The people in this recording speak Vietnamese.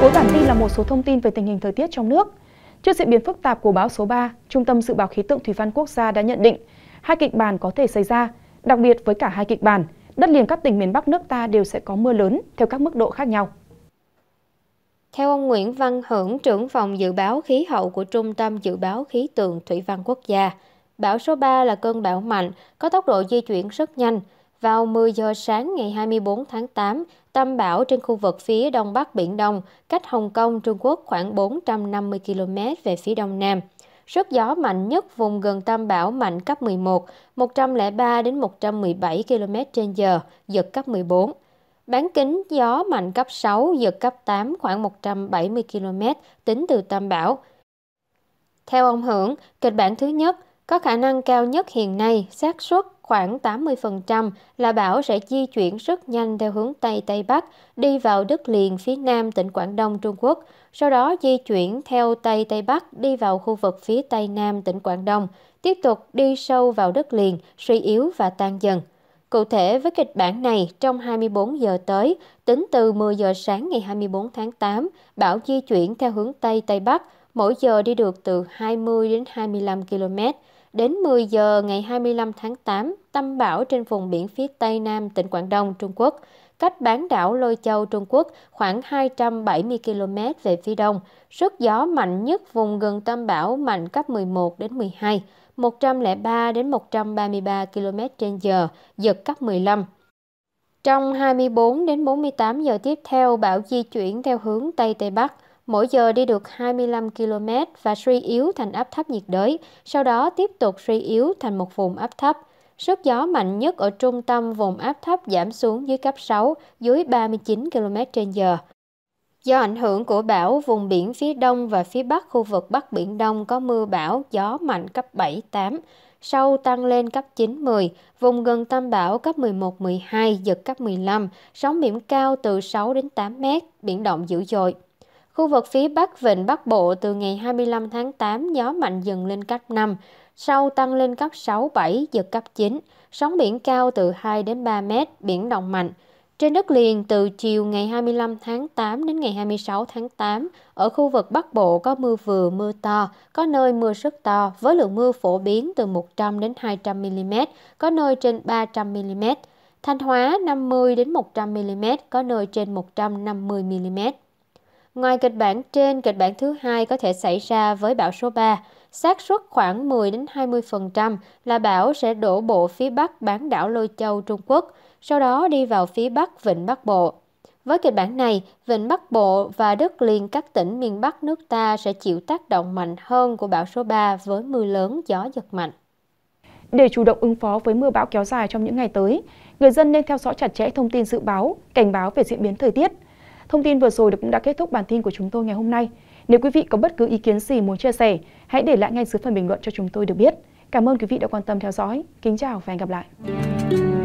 Cuối bản tin là một số thông tin về tình hình thời tiết trong nước. Trước diễn biến phức tạp của bão số 3, Trung tâm Dự báo Khí tượng Thủy văn Quốc gia đã nhận định hai kịch bản có thể xảy ra, đặc biệt với cả hai kịch bản, đất liền các tỉnh miền Bắc nước ta đều sẽ có mưa lớn theo các mức độ khác nhau. Theo ông Nguyễn Văn Hưởng, trưởng phòng dự báo khí hậu của Trung tâm Dự báo Khí tượng Thủy văn Quốc gia, bão số 3 là cơn bão mạnh, có tốc độ di chuyển rất nhanh, vào 10 giờ sáng ngày 24 tháng 8, tâm bão trên khu vực phía đông bắc Biển Đông, cách Hồng Kông, Trung Quốc khoảng 450 km về phía đông nam. Sức gió mạnh nhất vùng gần tâm bão mạnh cấp 11, 103 đến 117 km/h, giật cấp 14. Bán kính gió mạnh cấp 6, giật cấp 8 khoảng 170 km tính từ tâm bão. Theo ông Hưởng, kịch bản thứ nhất có khả năng cao nhất hiện nay xác suất khoảng 80% là bão sẽ di chuyển rất nhanh theo hướng Tây Tây Bắc, đi vào đất liền phía nam tỉnh Quảng Đông Trung Quốc, sau đó di chuyển theo Tây Tây Bắc đi vào khu vực phía Tây Nam tỉnh Quảng Đông, tiếp tục đi sâu vào đất liền, suy yếu và tan dần. Cụ thể với kịch bản này, trong 24 giờ tới, tính từ 10 giờ sáng ngày 24 tháng 8, bão di chuyển theo hướng Tây Tây Bắc, mỗi giờ đi được từ 20 đến 25 km Đến 10 giờ ngày 25 tháng 8, tâm bão trên vùng biển phía tây nam tỉnh Quảng Đông, Trung Quốc, cách bán đảo Lôi Châu, Trung Quốc khoảng 270 km về phía đông. Sức gió mạnh nhất vùng gần tâm bão mạnh cấp 11 đến 12, 103 đến 133 km h giật cấp 15. Trong 24 đến 48 giờ tiếp theo, bão di chuyển theo hướng Tây Tây Bắc, mỗi giờ đi được 25 km và suy yếu thành áp thấp nhiệt đới, sau đó tiếp tục suy yếu thành một vùng áp thấp. Sức gió mạnh nhất ở trung tâm vùng áp thấp giảm xuống dưới cấp 6, dưới 39 km trên giờ. Do ảnh hưởng của bão, vùng biển phía đông và phía bắc khu vực Bắc Biển Đông có mưa bão, gió mạnh cấp 7, 8, sau tăng lên cấp 9, 10, vùng gần tâm bão cấp 11, 12, giật cấp 15, sóng biển cao từ 6 đến 8 mét, biển động dữ dội. Khu vực phía Bắc Vịnh Bắc Bộ từ ngày 25 tháng 8 gió mạnh dần lên cấp 5, sau tăng lên cấp 6, 7, giật cấp 9, sóng biển cao từ 2 đến 3 mét, biển động mạnh. Trên đất liền từ chiều ngày 25 tháng 8 đến ngày 26 tháng 8, ở khu vực Bắc Bộ có mưa vừa mưa to, có nơi mưa rất to với lượng mưa phổ biến từ 100 đến 200 mm, có nơi trên 300 mm. Thanh Hóa 50 đến 100 mm, có nơi trên 150 mm. Ngoài kịch bản trên, kịch bản thứ hai có thể xảy ra với bão số 3. xác suất khoảng 10 đến 20% là bão sẽ đổ bộ phía bắc bán đảo Lôi Châu Trung Quốc, sau đó đi vào phía bắc Vịnh Bắc Bộ. Với kịch bản này, Vịnh Bắc Bộ và đất liền các tỉnh miền Bắc nước ta sẽ chịu tác động mạnh hơn của bão số 3 với mưa lớn, gió giật mạnh. Để chủ động ứng phó với mưa bão kéo dài trong những ngày tới, người dân nên theo dõi chặt chẽ thông tin dự báo, cảnh báo về diễn biến thời tiết – Thông tin vừa rồi cũng đã kết thúc bản tin của chúng tôi ngày hôm nay. Nếu quý vị có bất cứ ý kiến gì muốn chia sẻ, hãy để lại ngay dưới phần bình luận cho chúng tôi được biết. Cảm ơn quý vị đã quan tâm theo dõi. Kính chào và hẹn gặp lại.